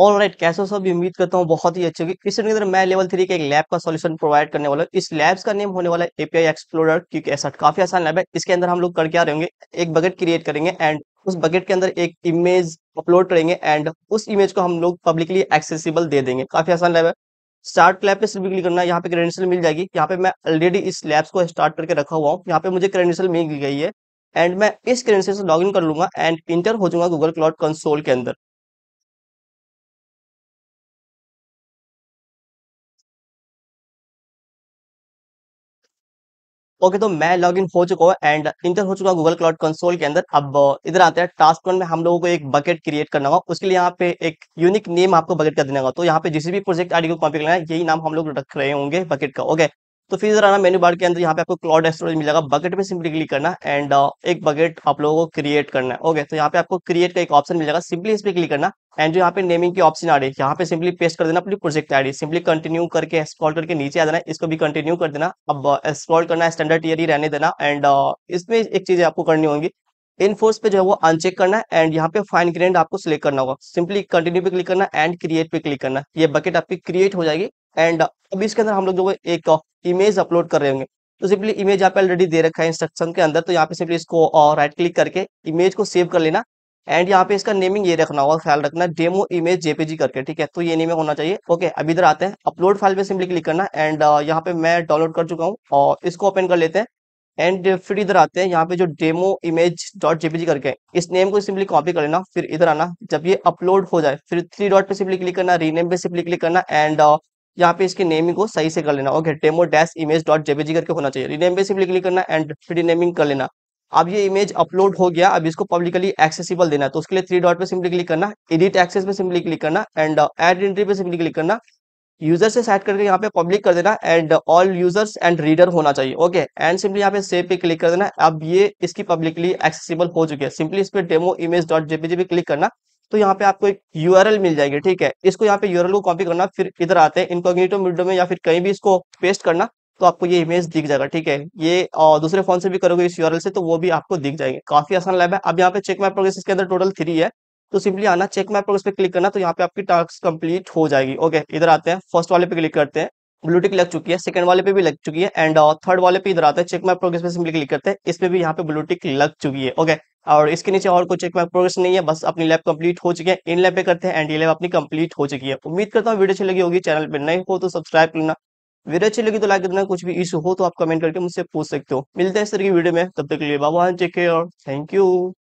all right कैसे सब उम्मीद करता हूँ बहुत ही अच्छे इस के अंदर मैं लेवल थ्री के एक लैब का सॉल्यूशन प्रोवाइड करने वाला हूँ इस लैब्स का नेम होने वाला है एपीआई एक्सप्लोरर क्योंकि ऐसा काफी आसान लैब है इसके अंदर हम लोग आ रहे होंगे एक बकेट क्रिएट करेंगे एंड उस बकेट के अंदर एक इमेज अपलोड करेंगे एंड उस इमेज को हम लोग पब्लिकली एक्सेसिबल दे देंगे काफी आसान लैब है स्टार्ट लैब पे सिर्फ क्लिक करना यहाँ पे क्रेडेंशियल मिल जाएगी यहाँ पे मैं ऑलरेडी इस लैब्स को स्टार्ट करके रखा हुआ हूँ यहाँ पे मुझे क्रेडेंशियल मिल गई है एंड मैं इस क्रेडेंशियल से लॉग कर लूंगा एंड इंटर हो जाऊंगा गूगल क्लाउड कंसोल के अंदर ओके तो मैं लॉग इन हो चुका हूँ एंड इंटर हो चुका गूगल क्लाउड कंसोल के अंदर अब uh, इधर आते हैं टास्क वन में हम लोगों को एक बकेट क्रिएट करना होगा उसके लिए यहाँ पे एक यूनिक नेम आपको बकेट का देना होगा तो यहाँ पे जिस भी प्रोजेक्ट आईडी को कॉपी करना है यही नाम हम लोग रख रहे होंगे बकेट का ओके तो फिर जरा ना मेन्यू बार के अंदर यहाँ पे आपको क्लाउड स्टोरेज मिलेगा बकेट में सिंपली क्लिक करना एंड uh, एक बकेट आप लोगों को क्रिएट करना है ओके तो यहाँ पे आपको क्रिएट का एक ऑप्शन मिलेगा सिंपली इस पर क्लिक करना एंड जो यहाँ पे नेमिंग की ऑप्शन आ रही है यहाँ पे सिंपली पेस्ट कर देना अपनी प्रोजेक्ट आई सिंपली कंटिन्यू करके स्क्रॉल करके नीचे आ देना इसको भी कंटिन्यू कर देना अब स्क्रॉल uh, करना स्टैंडर्ड ईयर ही रहने देना एंड uh, इसमें एक चीज आपको करनी होगी इनफोर्स पे जो है वो अनचेक करना है एंड यहाँ पे फाइन ग्रेंड आपको सिलेक्ट करना होगा सिंपली कंटिन्यू पे क्लिक करना एंड क्रिएट पे क्लिक करना ये बकेट आपकी क्रिएट हो जाएगी एंड अब इसके अंदर हम लोग जो एक इमेज uh, अपलोड कर रहे होंगे तो सिंपली इमेज यहाँ पे ऑलरेडी दे रखा है इंस्ट्रक्शन के अंदर तो यहाँ पे सिंपली इसको राइट uh, क्लिक करके इमेज को सेव कर लेना एंड यहाँ पे इसका नेमिंग ये रखना और ख्याल रखना डेमो इमेज जेपीजी करके ठीक है तो ये नेमिंग होना चाहिए ओके अब इधर आते हैं अपलोड फाइल पे सिंपली क्लिक करना एंड uh, यहाँ पे मैं डाउनलोड कर चुका हूँ और इसको ओपन कर लेते हैं एंड फिर इधर आते हैं यहाँ पे जो डेमो इमेज डॉट जेपीजी करके इस नेम को सिंपली कॉपी कर लेना फिर इधर आना जब ये अपलोड हो जाए फिर थ्री डॉट पे सिंपली क्लिक करना रीनेम पे सिंपली क्लिक करना एंड यहाँ पे इसके नेमिंग को सही से कर लेना ओके टेमो डैश इमेज डॉट जेबीजी करके होना चाहिए रीनेम पे सिंपली क्लिक करना एंड रीनेमिंग कर लेना अब ये इमेज अपलोड हो गया अब इसको पब्लिकली एक्सेसिबल देना है तो उसके लिए थ्री डॉट पे सिंपली क्लिक करना एडिट एक्सेस पे सिंपली क्लिक करना एंड एड एंट्री पे सिंपली क्लिक करना यूजर से सेट करके यहाँ पे पब्लिक कर देना and all users and reader होना चाहिए ओके एंड सिंपली यहाँ पे सेव पे क्लिक कर देना अब ये इसकी पब्लिकली एक्सेसिबल हो चुकी है सिंपली इस पर डेमो इमेज डॉट जेपीजी पे क्लिक करना तो यहाँ पे आपको एक यूआरएल मिल जाएगी ठीक है इसको यहाँ पे यूआरएल को कॉपी करना फिर इधर आते हैं इनकॉग्निटो विंडो में या फिर कहीं भी इसको पेस्ट करना तो आपको ये इमेज दिख जाएगा ठीक है ये और दूसरे फोन से भी करोगे इस यूआरएल से तो वो भी आपको दिख जाएंगे काफी आसान लैब है अब यहाँ पे चेक मैप प्रोग्रेस इसके अंदर टोटल थ्री है तो सिंपली आना चेक मैप प्रोग्रेस पे क्लिक करना तो यहाँ पे आपकी टास्क कंप्लीट हो जाएगी ओके इधर आते हैं फर्स्ट वाले पे क्लिक करते हैं ब्लूटिक लग चुकी है सेकंड वाले पे भी लग चुकी है एंड थर्ड वाले पे इधर आते हैं चेक मैप प्रोग्रेस पे सिंपली क्लिक करते हैं इसमें भी यहाँ पे ब्लू टिक लग चुकी है ओके और इसके नीचे और कुछ एक प्रोग्रेस नहीं है बस अपनी लैब कंप्लीट हो चुकी है इन लैब पे करते हैं एंड ये लैब अपनी कंप्लीट हो चुकी है उम्मीद करता हूँ वीडियो अच्छी लगी होगी चैनल पर नहीं हो तो सब्सक्राइब करना वीडियो अच्छी लगी तो लाइक करना कुछ भी इशू हो तो आप कमेंट करके मुझसे पूछ सकते हो मिलते हैं इस तरह की वीडियो में तब तक के लिए बाबा चेक केयर और थैंक यू